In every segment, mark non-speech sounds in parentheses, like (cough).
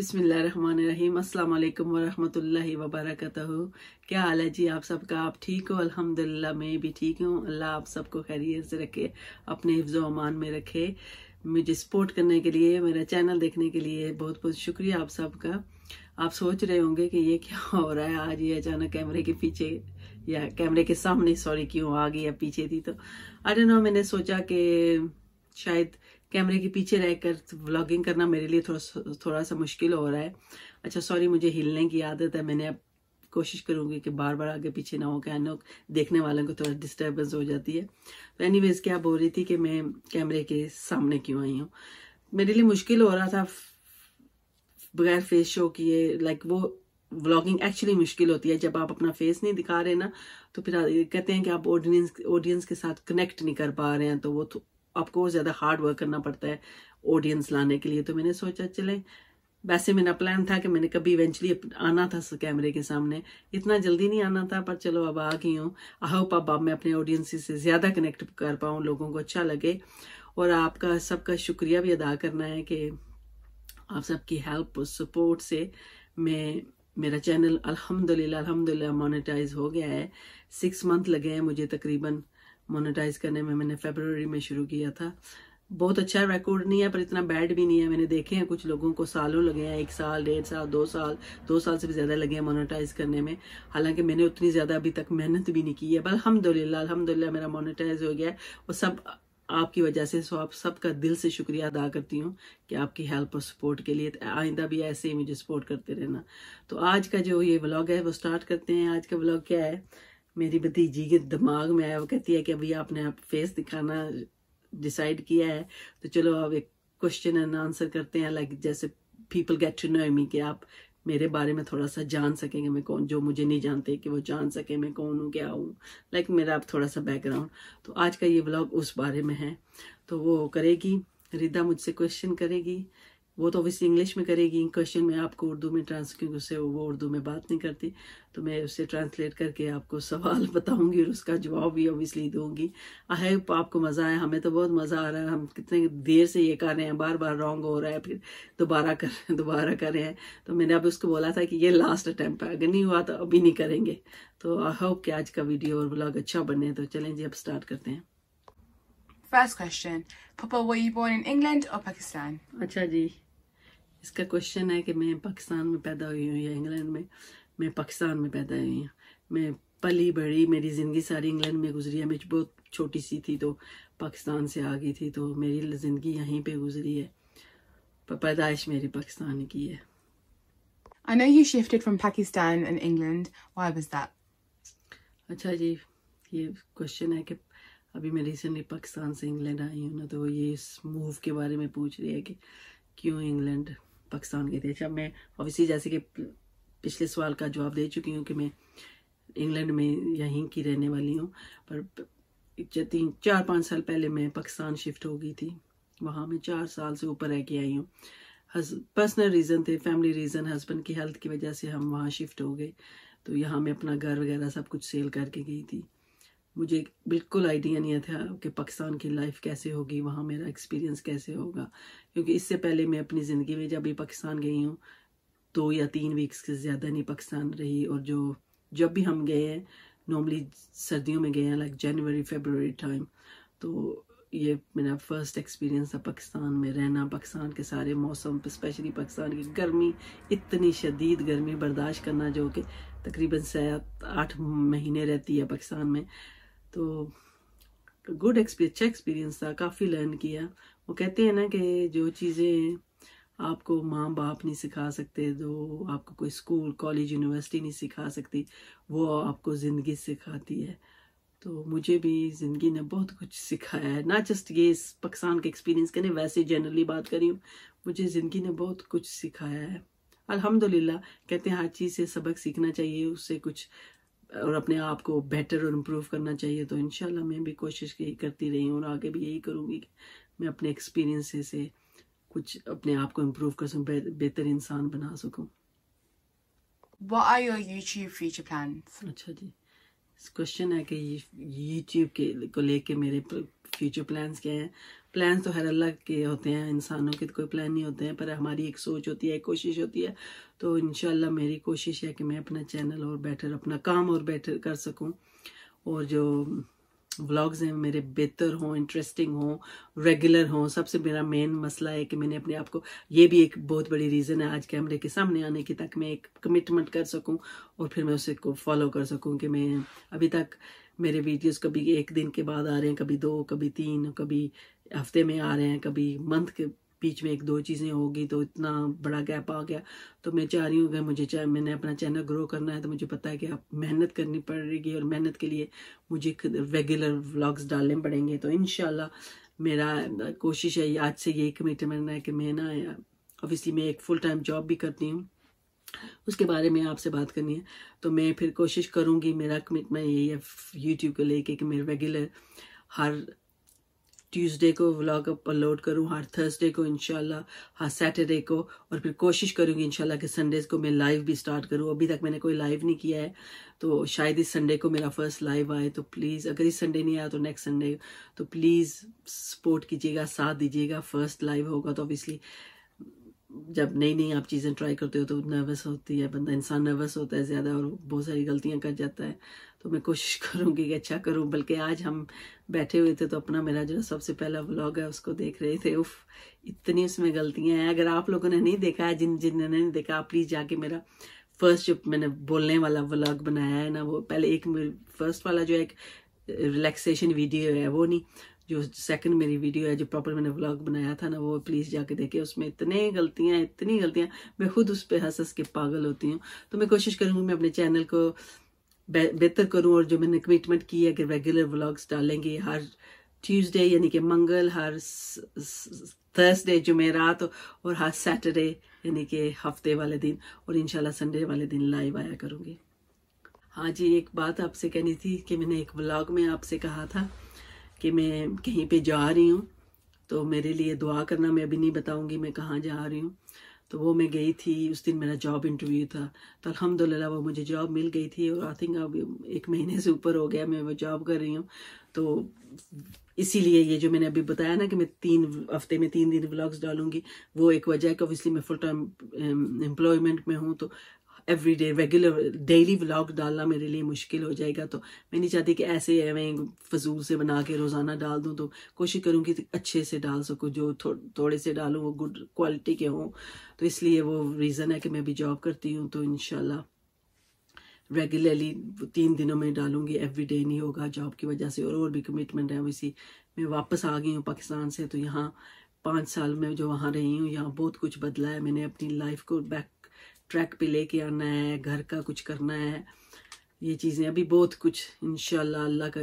अस्सलाम वालेकुम वरहमतुल्लाहि वबरकतहु क्या हाल है जी आप सबका आप ठीक हो अल्हम्दुलिल्लाह मैं भी ठीक हूँ अल्लाह आप सबको खैरियत से रखे अपने हिफ्ज़ अमान में रखे मुझे सपोर्ट करने के लिए मेरा चैनल देखने के लिए बहुत बहुत शुक्रिया आप सबका आप सोच रहे होंगे कि ये क्या (laughs) हो रहा है आज ये अचानक कैमरे के पीछे या कैमरे के सामने सॉरी क्यों आ गई या पीछे थी तो अरे नो मैंने सोचा कि शायद कैमरे के पीछे रहकर व्लॉगिंग करना मेरे लिए थोड़ा थोड़ा सा मुश्किल हो रहा है अच्छा सॉरी मुझे हिलने की आदत है मैंने अब कोशिश करूंगी कि बार बार आगे पीछे ना हो क्या नो देखने वालों को थोड़ा डिस्टर्बेंस हो जाती है तो वेज क्या बोल रही थी कि मैं कैमरे के सामने क्यों आई हूँ मेरे लिए मुश्किल हो रहा था बगैर फेस शो किए लाइक वो व्लॉगिंग एक्चुअली मुश्किल होती है जब आप अपना फेस नहीं दिखा रहे ना तो फिर कहते हैं कि आप ऑडियंस ऑडियंस के साथ कनेक्ट नहीं कर पा रहे हैं तो वो आपको ज़्यादा हार्ड वर्क करना पड़ता है ऑडियंस लाने के लिए तो मैंने सोचा चले वैसे मेरा प्लान था कि मैंने कभी इवेंचुअली आना था कैमरे के सामने इतना जल्दी नहीं आना था पर चलो अब आ गई हूँ आई होप अब अब मैं अपने ऑडियंस से ज़्यादा कनेक्ट कर पाऊँ लोगों को अच्छा लगे और आपका सबका शुक्रिया भी अदा करना है कि आप सबकी हेल्प और सपोर्ट से मैं मेरा चैनल अल्हम्दुलिल्लाह अल्हम्दुलिल्लाह मोनेटाइज हो गया है सिक्स मंथ लगे हैं मुझे तकरीबन मोनेटाइज करने में मैंने फेबररी में शुरू किया था बहुत अच्छा रिकॉर्ड नहीं है पर इतना बैड भी नहीं है मैंने देखे हैं कुछ लोगों को सालों लगे हैं एक साल डेढ़ साल दो साल दो साल से भी ज़्यादा लगे हैं मोनेटाइज करने में हालांकि मैंने उतनी ज़्यादा अभी तक मेहनत भी नहीं की है पर अलहमदुल्ला अलहमदुल्ला मेरा मोनेटाइज हो गया है और सब आपकी वजह से सो आप सबका दिल से शुक्रिया अदा करती हूँ कि आपकी हेल्प और सपोर्ट के लिए आइंदा भी ऐसे ही मुझे सपोर्ट करते रहना तो आज का जो ये ब्लॉग है वो स्टार्ट करते हैं आज का ब्लॉग क्या है मेरी भतीजी के दिमाग में आया वो कहती है कि अभी आपने आप फेस दिखाना डिसाइड किया है तो चलो अब एक क्वेश्चन एंड आंसर करते हैं लाइक जैसे people get to know me कि आप मेरे बारे में थोड़ा सा जान सकेंगे मैं कौन जो मुझे नहीं जानते कि वो जान सके मैं कौन हूँ क्या हूँ लाइक like, मेरा आप थोड़ा सा बैकग्राउंड तो आज का ये ब्लॉग उस बारे में है तो वो करेगी रिदा मुझसे क्वेश्चन करेगी वो तो ऑब्वियसली इंग्लिश में करेगी क्वेश्चन में आपको उर्दू में ट्रांस क्योंकि उससे वो उर्दू में बात नहीं करती तो मैं उससे ट्रांसलेट करके आपको सवाल (laughs) बताऊंगी और उसका जवाब भी ऑब्वियसली दूंगी आई होप आपको मज़ा आया हमें तो बहुत मज़ा आ रहा है हम कितने देर से ये कर रहे हैं बार बार रॉन्ग हो रहा है फिर दोबारा कर (laughs) दोबारा कर रहे हैं तो मैंने अब उसको बोला था कि ये लास्ट अटैम्प है अगर नहीं हुआ तो अभी नहीं करेंगे तो आई होप कि आज का वीडियो और ब्लॉग अच्छा बने तो चलें जी अब स्टार्ट करते हैं First question. Papa, were you born in England or Pakistan? अच्छा जी इसका क्वेश्चन है कि मैं पाकिस्तान में पैदा हुई हूँ या इंग्लैंड में मैं पाकिस्तान में पैदा हुई हूँ मैं पली बड़ी मेरी ज़िंदगी सारी इंग्लैंड में गुजरी है मैं बहुत छोटी सी थी तो पाकिस्तान से आ गई थी तो मेरी ज़िंदगी यहीं पर गुजरी है पर पैदाइश मेरी पाकिस्तान की है I know you shifted from Pakistan and England. Why was that? अच्छा जी ये क्वेश्चन है कि अभी मैं रिसेंटली पाकिस्तान से इंग्लैंड आई हूँ ना तो ये इस मूव के बारे में पूछ रही है कि क्यों इंग्लैंड पाकिस्तान गए थे अच्छा मैं ऑब्वियसली जैसे कि पिछले सवाल का जवाब दे चुकी हूँ कि मैं इंग्लैंड में यहीं की रहने वाली हूँ पर तीन चार पाँच साल पहले मैं पाकिस्तान शिफ्ट हो गई थी वहाँ मैं चार साल से ऊपर रह के आई हूँ पर्सनल रीज़न थे फैमिली रीज़न हस्बैंड की हेल्थ की वजह से हम वहाँ शिफ्ट हो गए तो यहाँ मैं अपना घर वगैरह सब कुछ सेल करके गई थी मुझे बिल्कुल आइडिया नहीं था कि पाकिस्तान की लाइफ कैसे होगी वहाँ मेरा एक्सपीरियंस कैसे होगा क्योंकि इससे पहले मैं अपनी ज़िंदगी में जब भी पाकिस्तान गई हूँ दो तो या तीन वीक्स से ज़्यादा नहीं पाकिस्तान रही और जो जब भी हम गए हैं नॉर्मली सर्दियों में गए हैं लाइक जनवरी फेबररी टाइम तो ये मेरा फर्स्ट एक्सपीरियंस था पाकिस्तान में रहना पाकिस्तान के सारे मौसम स्पेशली पाकिस्तान की गर्मी इतनी शदीद गर्मी बर्दाश्त करना जो कि तकरीबन सात आठ महीने रहती है पाकिस्तान में तो गुड एक्सपीरियंस अच्छा एक्सपीरियंस था काफ़ी लर्न किया वो कहते हैं ना कि जो चीज़ें आपको माँ बाप नहीं सिखा सकते जो आपको कोई स्कूल कॉलेज यूनिवर्सिटी नहीं सिखा सकती वो आपको ज़िंदगी सिखाती है तो मुझे भी ज़िंदगी ने बहुत कुछ सिखाया है ना जस्ट ये इस पाकिस्तान के एक्सपीरियंस के नहीं वैसे जनरली बात करी हूँ मुझे ज़िंदगी ने बहुत कुछ सिखाया है अल्हम्दुलिल्लाह कहते हैं हर चीज़ से सबक सीखना चाहिए उससे कुछ और अपने आप को बेहतर और इम्प्रूव करना चाहिए तो इन मैं भी कोशिश यही करती रही और आगे भी यही करूँगी कि मैं अपने एक्सपीरियंस से कुछ अपने आप को इम्प्रूव कर सकूँ बेहतर इंसान बना सकूँ What are your YouTube future plans? अच्छा जी क्वेश्चन है कि यूट्यूब के को लेके मेरे फ्यूचर प्लान्स क्या हैं प्लान तो हर अल्लाह के होते हैं इंसानों के तो कोई प्लान नहीं होते हैं पर हमारी एक सोच होती है एक कोशिश होती है तो इन मेरी कोशिश है कि मैं अपना चैनल और बेटर अपना काम और बेटर कर सकूँ और जो व्लॉग्स हैं मेरे बेहतर हों इंटरेस्टिंग हों रेगुलर हों सबसे मेरा मेन मसला है कि मैंने अपने आप को ये भी एक बहुत बड़ी रीज़न है आज कैमरे के सामने आने की तक मैं एक कमिटमेंट कर सकूं और फिर मैं उसे को फॉलो कर सकूं कि मैं अभी तक मेरे वीडियोस कभी एक दिन के बाद आ रहे हैं कभी दो कभी तीन कभी हफ्ते में आ रहे हैं कभी मंथ के बीच में एक दो चीज़ें होगी तो इतना बड़ा गैप आ गया तो मैं चाह रही हूँ अगर मुझे चाहे मैंने अपना चैनल ग्रो करना है तो मुझे पता है कि आप मेहनत करनी पड़ेगी और मेहनत के लिए मुझे रेगुलर व्लॉग्स डालने पड़ेंगे तो इन मेरा कोशिश है आज से यही कमिटमेंट है कि मैं ना ऑब्वियसली मैं एक फुल टाइम जॉब भी करती हूँ उसके बारे में आपसे बात करनी है तो मैं फिर कोशिश करूँगी मेरा कमिटमेंट यही है यूट्यूब को लेके कि मैं रेगुलर हर ट्यूसडे को व्लॉग अपलोड करूँ हर थर्सडे को इनशाला हर सैटरडे को और फिर कोशिश करूँगी इनशाला कि संडेज को मैं लाइव भी स्टार्ट करूँ अभी तक मैंने कोई लाइव नहीं किया है तो शायद इस संडे को मेरा फर्स्ट लाइव आए तो प्लीज़ अगर इस संडे नहीं आया तो नेक्स्ट संडे तो प्लीज़ सपोर्ट कीजिएगा साथ दीजिएगा फर्स्ट लाइव होगा तो ऑब्वियसली जब नई नई आप चीज़ें ट्राई करते हो तो नर्वस होती है बंदा इंसान नर्वस होता है ज़्यादा और बहुत सारी गलतियाँ कर जाता है तो मैं कोशिश (laughs) करूँगी कि अच्छा करूँ बल्कि आज हम बैठे हुए थे तो अपना मेरा जो सबसे पहला व्लॉग है उसको देख रहे थे उफ इतनी उसमें गलतियाँ हैं अगर आप लोगों ने नहीं देखा है जिन जिन्होंने नहीं देखा आप प्लीज़ जाके मेरा फर्स्ट जो मैंने बोलने वाला व्लॉग बनाया है ना वो पहले एक फर्स्ट वाला जो एक रिलैक्सेशन वीडियो है वो नहीं जो सेकंड मेरी वीडियो है जो प्रॉपर मैंने व्लॉग बनाया था ना वो प्लीज़ जाके देखे उसमें इतने गलतियाँ इतनी गलतियाँ मैं खुद उस पर हंस हंस के पागल होती हूँ तो मैं कोशिश करूंगी मैं अपने चैनल को बेहतर करूं और जो मैंने कमिटमेंट की है कि रेगुलर व्लॉग्स डालेंगे हर ट्यूसडे यानी कि मंगल हर थर्सडे जुमेरात और हर सैटरडे यानी कि हफ्ते वाले दिन और इनशाला संडे वाले दिन लाइव आया करूँगी हाँ जी एक बात आपसे कहनी थी कि मैंने एक व्लॉग में आपसे कहा था कि मैं कहीं पे जा रही हूँ तो मेरे लिए दुआ करना मैं अभी नहीं बताऊंगी मैं कहाँ जा रही हूँ तो वो मैं गई थी उस दिन मेरा जॉब इंटरव्यू था तो अलहमदिल्ला वो मुझे जॉब मिल गई थी और आई थिंक अब एक महीने से ऊपर हो गया मैं वो जॉब कर रही हूँ तो इसीलिए ये जो मैंने अभी बताया ना कि मैं तीन हफ्ते में तीन दिन व्लॉग्स डालूंगी वो एक वजह है कि ऑब्वियसली मैं फुल टाइम एम्प्लॉयमेंट में हूँ तो एवरीडे रेगुलर डेली व्लॉग डालना मेरे लिए मुश्किल हो जाएगा तो मैं नहीं चाहती कि ऐसे एवं फजूल से बना के रोज़ाना डाल दूँ तो कोशिश करूँ कि अच्छे से डाल सकूँ जो थो, थोड़े से डालूँ वो गुड क्वालिटी के हों तो इसलिए वो रीज़न है कि मैं भी जॉब करती हूँ तो इन रेगुलरली तीन दिनों में डालूंगी एवरी डे नहीं होगा जॉब की वजह से और और भी कमिटमेंट है इसी मैं वापस आ गई हूँ पाकिस्तान से तो यहाँ पाँच साल में जो वहाँ रही हूँ यहाँ बहुत कुछ बदला है मैंने अपनी लाइफ को बैक ट्रैक पे लेके आना है घर का कुछ करना है ये चीज़ें अभी बहुत कुछ इन अल्लाह का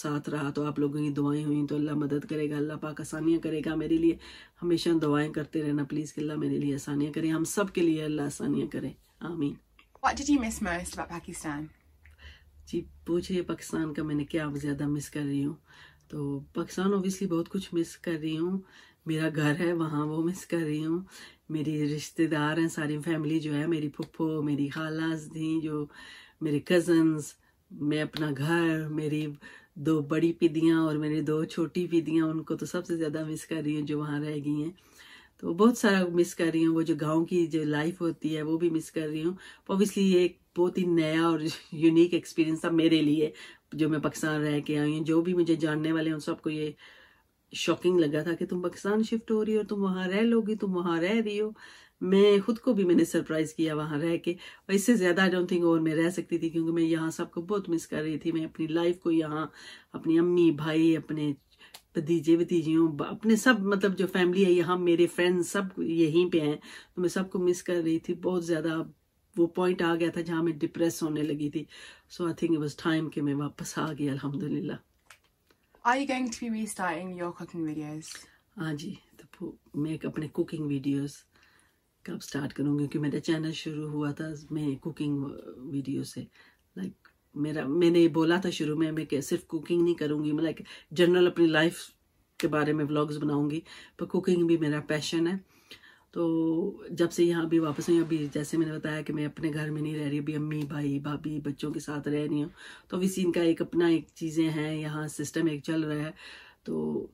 साथ रहा तो आप लोगों की दुआएं हुई तो अल्लाह मदद करेगा अल्लाह पाक आसानियाँ करेगा मेरे लिए हमेशा दुआएं करते रहना प्लीज़ कि अल्लाह मेरे लिए आसानियाँ करें हम सब के लिए अल्लाह आसानियाँ करे आमीन पाकिस्तान जी पूछिए पाकिस्तान का मैंने क्या ज़्यादा मिस कर रही हूँ तो पाकिस्तान ओबियसली बहुत कुछ मिस कर रही हूँ मेरा घर है वहाँ वो मिस कर रही हूँ मेरी रिश्तेदार हैं सारी फैमिली जो है मेरी पुप्पो मेरी खालास थी जो मेरे कज़न्स मैं अपना घर मेरी दो बड़ी पिदियाँ और मेरी दो छोटी पिदियाँ उनको तो सबसे ज़्यादा मिस कर रही हूँ जो वहाँ रह गई हैं तो बहुत सारा मिस कर रही हूँ वो जो गांव की जो लाइफ होती है वो भी मिस कर रही हूँ ओबियसली ये एक बहुत ही नया और यूनिक एक्सपीरियंस था मेरे लिए जो मैं पाकिस्तान रह के आई हूँ जो भी मुझे जानने वाले हैं उन सबको ये शॉकिंग लगा था कि तुम पाकिस्तान शिफ्ट हो रही हो तुम वहाँ रह लोगी तुम वहाँ रह रही हो मैं खुद को भी मैंने सरप्राइज़ किया वहाँ रह के और इससे ज़्यादा आई डोंट थिंक और मैं रह सकती थी क्योंकि मैं यहाँ सबको बहुत मिस कर रही थी मैं अपनी लाइफ को यहाँ अपनी अम्मी भाई अपने भतीजे भतीजियों अपने सब मतलब जो फैमिली है यहाँ मेरे फ्रेंड्स सब यहीं पे हैं तो मैं सबको मिस कर रही थी बहुत ज़्यादा वो पॉइंट आ गया था जहाँ मैं डिप्रेस होने लगी थी so I think it was time कि मैं वापस आ गई अलहमदिल्ला Are you going to be restarting your cooking videos? हाँ जी तो मैं अपने कुकिंग वीडियोस कब स्टार्ट करूँगी क्योंकि मेरा चैनल शुरू हुआ था मैं कुकिंग वीडियो से लाइक like, मेरा मैंने बोला था शुरू में मैं सिर्फ कुकिंग नहीं करूँगी मैं लाइक जनरल अपनी लाइफ के बारे में व्लॉग्स बनाऊँगी पर कुकिंग भी मेरा पैशन है तो जब से यहाँ अभी वापस हुई अभी जैसे मैंने बताया कि मैं अपने घर में नहीं रह रही अभी अम्मी भाई भाभी बच्चों के साथ रह रही हूँ तो अभी सीन का एक अपना एक चीज़ें हैं यहाँ सिस्टम एक चल रहा है तो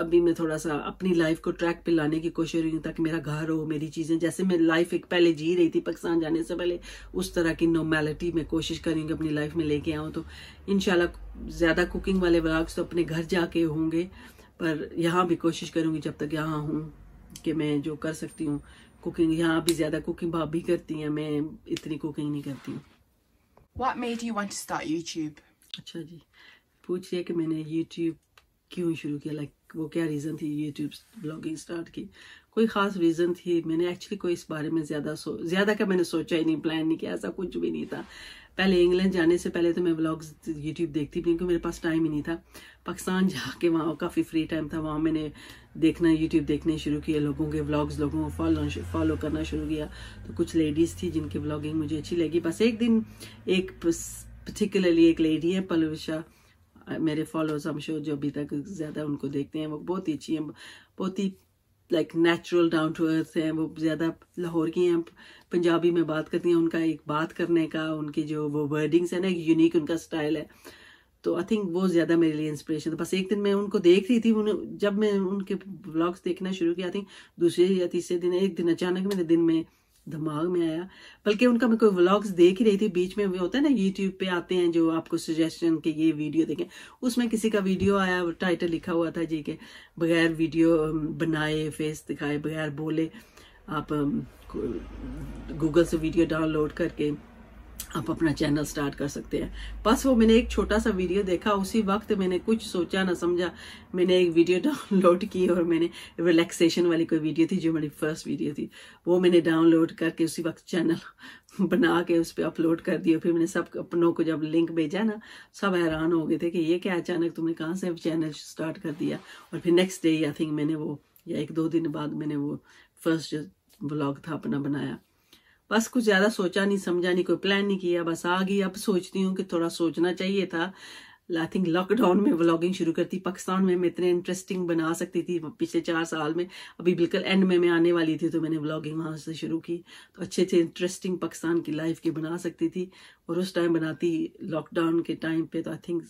अभी मैं थोड़ा सा अपनी लाइफ को ट्रैक पे लाने की कोशिश रही हूँ ताकि मेरा घर हो मेरी चीज़ें जैसे मैं लाइफ एक पहले जी रही थी पाकिस्तान जाने से पहले उस तरह की नॉर्मेलिटी में कोशिश करूँगी अपनी लाइफ में लेके आऊँ तो इन ज़्यादा कुकिंग वाले ब्लॉग्स तो अपने घर जाके होंगे पर यहाँ भी कोशिश करूँगी जब तक यहाँ हूँ कि मैं जो कर सकती हूँ कुकिंग यहाँ भी ज्यादा कुकिंग भाभी करती हैं मैं इतनी कुकिंग नहीं करती हूँ What made you want to start YouTube? अच्छा जी पूछिए कि मैंने YouTube क्यों शुरू किया लाइक like, वो क्या रीज़न थी यूट्यूब ब्लॉगिंग स्टार्ट की कोई ख़ास रीज़न थी मैंने एक्चुअली कोई इस बारे में ज़्यादा सो ज़्यादा का मैंने सोचा ही नहीं प्लान नहीं किया ऐसा कुछ भी नहीं था पहले इंग्लैंड जाने से पहले तो मैं ब्लॉग्स यूट्यूब देखती थी क्योंकि मेरे पास टाइम ही नहीं था पाकिस्तान जाके वहाँ काफ़ी फ्री टाइम था वहाँ मैंने देखना यूट्यूब देखने शुरू किया लोगों के ब्लॉग्स लोगों को फॉलो फॉलो करना शुरू किया तो कुछ लेडीज़ थी जिनकी ब्लॉगिंग मुझे अच्छी लगी बस एक दिन एक पर्टिकुलरली एक लेडी है पलविशा मेरे फॉलोअर्स हम शो जो अभी तक ज़्यादा उनको देखते हैं वो बहुत ही अच्छी हैं बहुत ही like natural down to earth हैं वो ज़्यादा लाहौर की हैं पंजाबी में बात करती हैं उनका एक बात करने का उनकी जो वो वर्डिंग्स है ना एक यूनिक उनका स्टाइल है तो आई थिंक वो ज़्यादा मेरे लिए इंस्परेशन था बस एक दिन मैं उनको देख रही थी उन्हें जब मैं उनके ब्लॉग्स देखना शुरू किया थी दूसरे या तीसरे दिन एक दिन अचानक मेरे दिन में दिमाग में आया बल्कि उनका मैं कोई व्लॉग्स देख ही रही थी बीच में होता है ना यूट्यूब पे आते हैं जो आपको सजेशन के ये वीडियो देखें उसमें किसी का वीडियो आया टाइटल लिखा हुआ था जी के बगैर वीडियो बनाए फेस दिखाए बगैर बोले आप गूगल से वीडियो डाउनलोड करके आप अपना चैनल स्टार्ट कर सकते हैं बस वो मैंने एक छोटा सा वीडियो देखा उसी वक्त मैंने कुछ सोचा ना समझा मैंने एक वीडियो (laughs) डाउनलोड की और मैंने रिलैक्सेशन वाली कोई वीडियो थी जो मेरी फर्स्ट वीडियो थी वो मैंने डाउनलोड करके उसी वक्त चैनल (laughs) बना के उस पर अपलोड कर दिया फिर मैंने सब अपनों को जब लिंक भेजा ना सब हैरान हो गए थे कि ये क्या अचानक तुमने कहाँ से चैनल स्टार्ट कर दिया और फिर नेक्स्ट डे आई थिंक मैंने वो या एक दो दिन बाद मैंने वो फर्स्ट ब्लॉग था अपना बनाया बस कुछ ज्यादा सोचा नहीं समझा नहीं कोई प्लान नहीं किया बस आ गई अब सोचती हूँ कि थोड़ा सोचना चाहिए था आई थिंक लॉकडाउन में व्लॉगिंग शुरू करती पाकिस्तान में मैं इतने इंटरेस्टिंग बना सकती थी पिछले चार साल में अभी बिल्कुल एंड में मैं आने वाली थी तो मैंने व्लॉगिंग वहाँ से शुरू की तो अच्छे अच्छे इंटरेस्टिंग पाकिस्तान की लाइफ की बना सकती थी और उस टाइम बनाती लॉकडाउन के टाइम पे तो आई थिंक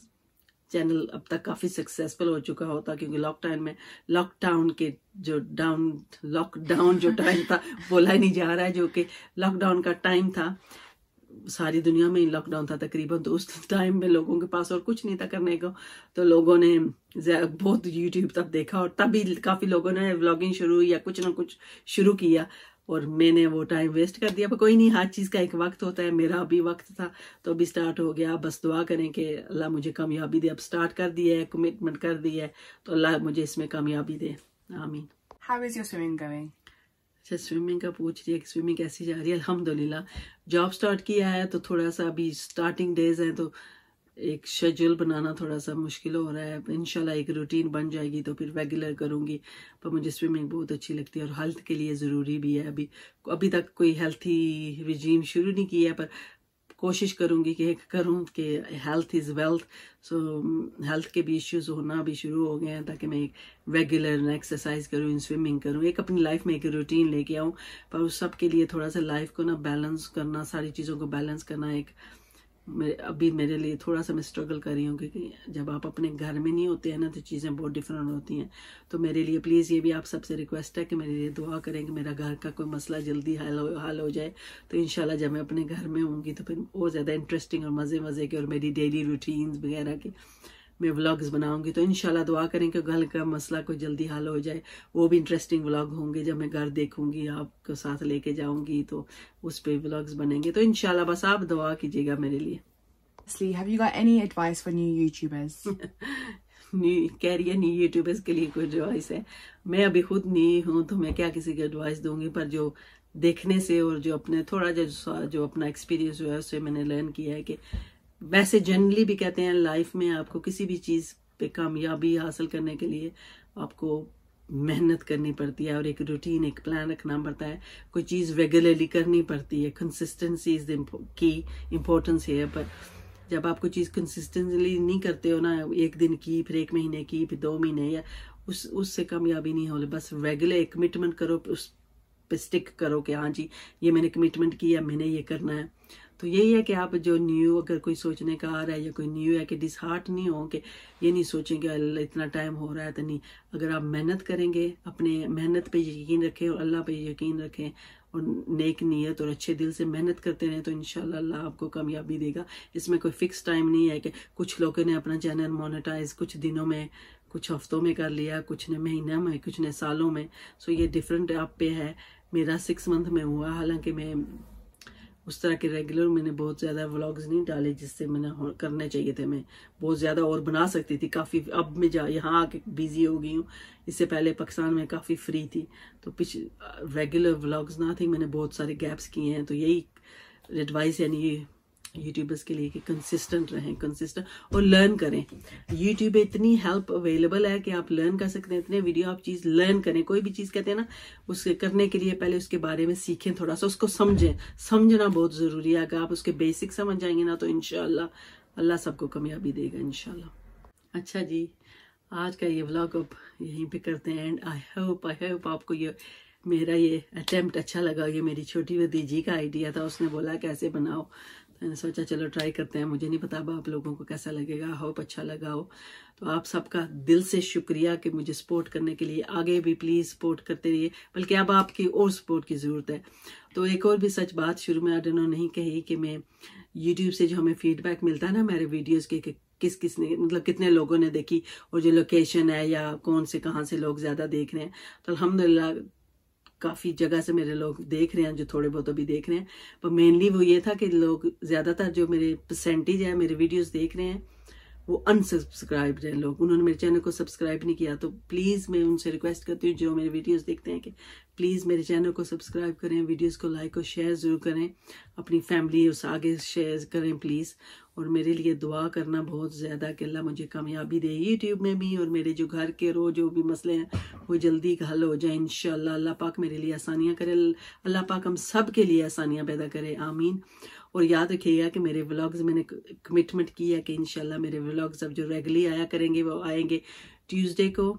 चैनल अब तक काफ़ी सक्सेसफुल हो चुका होता क्योंकि लॉकडाउन में लॉकडाउन के जो डाउन लॉकडाउन जो टाइम था (laughs) बोला ही नहीं जा रहा है जो कि लॉकडाउन का टाइम था सारी दुनिया में लॉकडाउन था तकरीबन तो उस टाइम में लोगों के पास और कुछ नहीं था करने को तो लोगों ने बहुत यूट्यूब तक देखा और तभी काफ़ी लोगों ने व्लॉगिंग शुरू या कुछ ना कुछ शुरू किया और मैंने वो टाइम वेस्ट कर दिया पर कोई नहीं हर चीज़ का एक वक्त होता है मेरा अभी वक्त था तो अभी स्टार्ट हो गया बस दुआ करें कि अल्लाह मुझे कामयाबी दे अब स्टार्ट कर दिया है कमिटमेंट कर दिया है तो अल्लाह मुझे इसमें कामयाबी दे आमीन how is your swimming going अच्छा स्विमिंग का पूछ रही है कि स्विमिंग कैसी जा रही है अल्हम्दुलिल्लाह जॉब स्टार्ट किया है तो थोड़ा सा अभी स्टार्टिंग डेज है तो एक शेड्यूल बनाना थोड़ा सा मुश्किल हो रहा है इनशाला एक रूटीन बन जाएगी तो फिर रेगुलर करूँगी पर मुझे स्विमिंग बहुत अच्छी लगती है और हेल्थ के लिए ज़रूरी भी है अभी अभी तक कोई हेल्थी रिजीम शुरू नहीं किया है पर कोशिश करूँगी कि करूँ कि health is wealth so health के भी इश्यूज होना भी शुरू हो गए हैं ताकि मैं एक रेगुलर एक्सरसाइज करूँ स्विमिंग करूँ एक अपनी लाइफ में एक रूटीन लेके आऊँ पर उस सब के लिए थोड़ा सा लाइफ को ना बैलेंस करना सारी चीज़ों को बैलेंस करना एक अभी मेरे लिए थोड़ा सा मैं स्ट्रगल कर रही हूँ क्योंकि जब आप अपने घर में नहीं होते हैं ना तो चीज़ें बहुत डिफरेंट होती हैं तो मेरे लिए प्लीज़ ये भी आप सबसे रिक्वेस्ट है कि मेरे लिए दुआ करें कि मेरा घर का कोई मसला जल्दी हल हो हल हो जाए तो इन जब मैं अपने घर में होंगी तो फिर और ज़्यादा इंटरेस्टिंग और मज़े मज़े के और मेरी डेली रूटीन वगैरह की मैं व्लॉग्स बनाऊंगी तो इनशाला दुआ करें कि घर का मसला कोई जल्दी हल हो जाए वो भी इंटरेस्टिंग व्लॉग होंगे जब मैं घर देखूंगी आपको साथ लेके जाऊंगी तो उस पर व्लॉग्स बनेंगे तो इनशाला बस आप दुआ कीजिएगा मेरे लिए Lastly, have (laughs) कह रही है न्यू यूट्यूबर्स के लिए कोई एडवाइस है मैं अभी खुद नहीं हूँ तो मैं क्या किसी की एडवाइस दूंगी पर जो देखने से और जो अपने थोड़ा जो जो अपना एक्सपीरियंस हुआ है उससे मैंने लर्न किया है कि वैसे जनरली भी कहते हैं लाइफ में आपको किसी भी चीज़ पे कामयाबी हासिल करने के लिए आपको मेहनत करनी पड़ती है और एक रूटीन एक प्लान रखना पड़ता है कोई चीज़ रेगुलरली करनी पड़ती है कंसिस्टेंसी इज की इम्पोर्टेंस है पर जब आप कोई चीज़ कंसिस्टेंटली नहीं करते हो ना एक दिन की फिर एक महीने की फिर दो महीने या उस उससे कामयाबी नहीं हो बस रेगुलर कमिटमेंट करो उस पे स्टिक करो कि हाँ जी ये मैंने कमिटमेंट किया मैंने ये करना है तो यही है कि आप जो न्यू अगर कोई सोचने का आ रहा है या कोई न्यू है कि डिसहार्ट नहीं हो कि ये नहीं सोचें कि इतना टाइम हो रहा है तो नहीं अगर आप मेहनत करेंगे अपने मेहनत पे यकीन रखें और अल्लाह पे यकीन रखें और नेक नीयत और अच्छे दिल से मेहनत करते रहें तो इन अल्लाह आपको कामयाबी देगा इसमें कोई फिक्स टाइम नहीं है कि कुछ लोगों ने अपना चैनल मोनिटाइज़ कुछ दिनों में कुछ हफ्तों में कर लिया कुछ ने महीने में कुछ ने सालों में सो ये डिफरेंट आप पे है मेरा सिक्स मंथ में हुआ हालांकि मैं उस तरह के रेगुलर मैंने बहुत ज़्यादा व्लॉग्स नहीं डाले जिससे मैंने करने चाहिए थे मैं बहुत ज़्यादा और बना सकती थी काफ़ी अब मैं जा यहाँ आके बिज़ी हो गई हूँ इससे पहले पाकिस्तान में काफ़ी फ्री थी तो पिछ रेगुलर व्लॉग्स ना थे मैंने बहुत सारे गैप्स किए हैं तो यही एडवाइस यानी यूट्यूबर्स के लिए कि कंसिस्टेंट रहें कंसिस्टेंट और लर्न करें यूट्यूब इतनी हेल्प अवेलेबल है कि आप लर्न कर सकते हैं इतने वीडियो आप चीज़ लर्न करें कोई भी चीज़ कहते हैं ना उसके करने के लिए पहले उसके बारे में सीखें थोड़ा सा उसको समझें समझना बहुत ज़रूरी है अगर आप उसके बेसिक समझ जाएंगे ना तो इनशाला अल्लाह सबको कामयाबी देगा इनशाला अच्छा जी आज का ये ब्लॉग अब यहीं पर करते हैं and I hope I hope आपको ये मेरा ये अटैम्प्ट अच्छा लगा ये मेरी छोटी भतीजी का आइडिया था उसने बोला कैसे बनाओ मैंने सोचा चलो ट्राई करते हैं मुझे नहीं पता अब आप लोगों को कैसा लगेगा होप अच्छा लगा हो तो आप सबका दिल से शुक्रिया कि मुझे सपोर्ट करने के लिए आगे भी प्लीज़ सपोर्ट करते रहिए बल्कि अब आपकी और सपोर्ट की ज़रूरत है तो एक और भी सच बात शुरू में आडनो नहीं कही कि मैं यूट्यूब से जो हमें फीडबैक मिलता है ना मेरे वीडियोज़ के किस किस ने मतलब कितने लोगों ने देखी और जो लोकेशन है या कौन से कहाँ से लोग ज़्यादा देख रहे हैं तो अलहमदिल्ला काफ़ी जगह से मेरे लोग देख रहे हैं जो थोड़े बहुत अभी देख रहे हैं पर मेनली वो ये था कि लोग ज़्यादातर जो मेरे परसेंटेज है मेरे वीडियोस देख रहे हैं वो अनसब्सक्राइब हैं लोग उन्होंने मेरे चैनल को सब्सक्राइब नहीं किया तो प्लीज़ मैं उनसे रिक्वेस्ट करती हूँ जो मेरे वीडियोज़ देखते हैं कि प्लीज़ मेरे चैनल को सब्सक्राइब करें वीडियोस को लाइक और शेयर ज़रूर करें अपनी फैमिली उस आगे शेयर करें प्लीज़ और मेरे लिए दुआ करना बहुत ज़्यादा कि अल्लाह मुझे कामयाबी दे यूट्यूब में भी और मेरे जो घर के रो जो भी मसले हैं वो जल्दी हल हो जाए इन अल्लाह पाक मेरे लिए आसानियाँ करे अल्लाह पाक हम सब के लिए आसानियाँ पैदा करे आमीन और याद रखिएगा कि मेरे व्लॉग्स मैंने कमिटमेंट की है कि इन मेरे व्लॉग्स अब जो रेगुलर आया करेंगे वो आएंगे ट्यूसडे को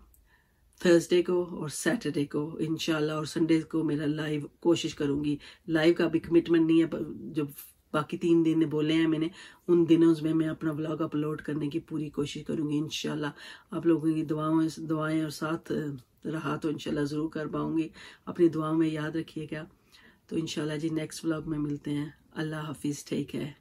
थर्सडे को और सैटरडे को इनशाला और संडे को मेरा लाइव कोशिश करूँगी लाइव का भी कमिटमेंट नहीं है जो बाकी तीन दिन बोले हैं मैंने उन दिनों में मैं अपना ब्लॉग अपलोड करने की पूरी कोशिश करूँगी इनशाला आप लोगों की दुआओं दुआएं और साथ रहा तो इनशाला ज़रूर कर पाऊँगी अपनी दुआओं में याद रखिएगा तो इनशाला जी नेक्स्ट ब्लॉग में मिलते हैं अल्लाह हाफिज़ ठीक है